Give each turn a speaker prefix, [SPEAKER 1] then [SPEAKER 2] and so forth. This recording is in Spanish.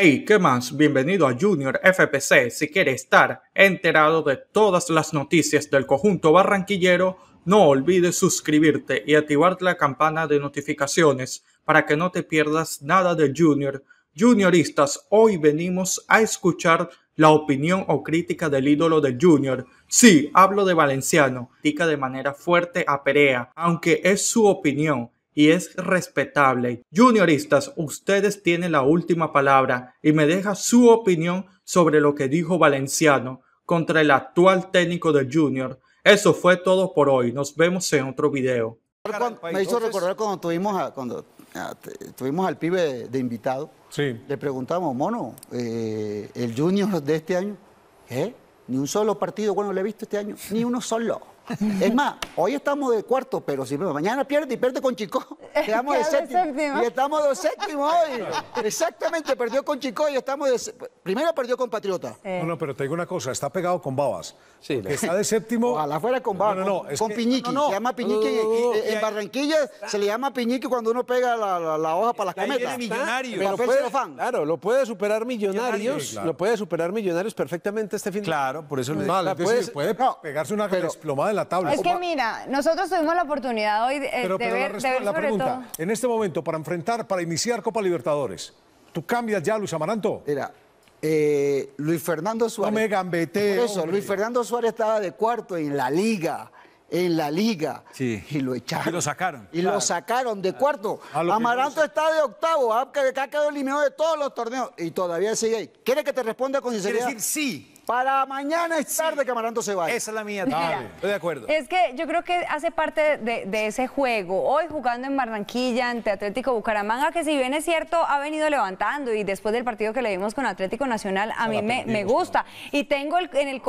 [SPEAKER 1] Hey, ¿qué más? Bienvenido a Junior FPC. Si quieres estar enterado de todas las noticias del conjunto barranquillero, no olvides suscribirte y activar la campana de notificaciones para que no te pierdas nada de Junior. Junioristas, hoy venimos a escuchar la opinión o crítica del ídolo de Junior. Sí, hablo de Valenciano. Critica de manera fuerte a Perea, aunque es su opinión y es respetable. Junioristas, ustedes tienen la última palabra y me deja su opinión sobre lo que dijo Valenciano contra el actual técnico del Junior. Eso fue todo por hoy. Nos vemos en otro video.
[SPEAKER 2] Me hizo recordar cuando tuvimos, al pibe de, invitado. Sí. Le preguntamos, mono, eh, el Junior de este año, Ni un solo partido bueno le he visto este año, ni uno solo. es más, hoy estamos de cuarto, pero si mañana pierde y pierde con Chico, quedamos de séptimo. Y estamos de séptimo hoy. Exactamente, perdió con Chico y estamos de. Primero perdió con Patriota. Eh. No, no, pero te digo una cosa, está pegado con Babas. Está de séptimo. la fuera con Babas. No, no, no, con Se llama piñique en Barranquilla se le llama Piñiqui cuando uno pega la, hoja para las cometas. millonario. Pero claro, lo puede superar Millonarios. Lo puede superar Millonarios perfectamente este fin de semana. Claro, por eso le mm. Puede pegarse una desplomada es que
[SPEAKER 1] mira, nosotros tuvimos la oportunidad hoy de, ver, la, pregunta,
[SPEAKER 2] En este momento, para enfrentar, para iniciar Copa Libertadores, ¿tú cambias ya Luis Amaranto? Mira, eh, Luis Fernando Suárez. No me eso, Luis Fernando Suárez estaba de cuarto en la liga. En la liga. Sí. Y lo echaron. Y lo sacaron. Y lo sacaron de cuarto. Amaranto está de octavo, que ha quedado eliminado de todos los torneos. Y todavía sigue ahí. ¿Quiere que te responda con sinceridad? Quiere decir sí. Para
[SPEAKER 1] mañana es tarde, camarando
[SPEAKER 2] se va. Esa es la mía, estoy de acuerdo. Es
[SPEAKER 1] que yo creo que hace parte de, ese juego. Hoy jugando en Barranquilla ante Atlético Bucaramanga, que si bien es cierto, ha venido levantando y después del partido que le dimos con Atlético Nacional, a mí me, gusta. Y tengo en el corazón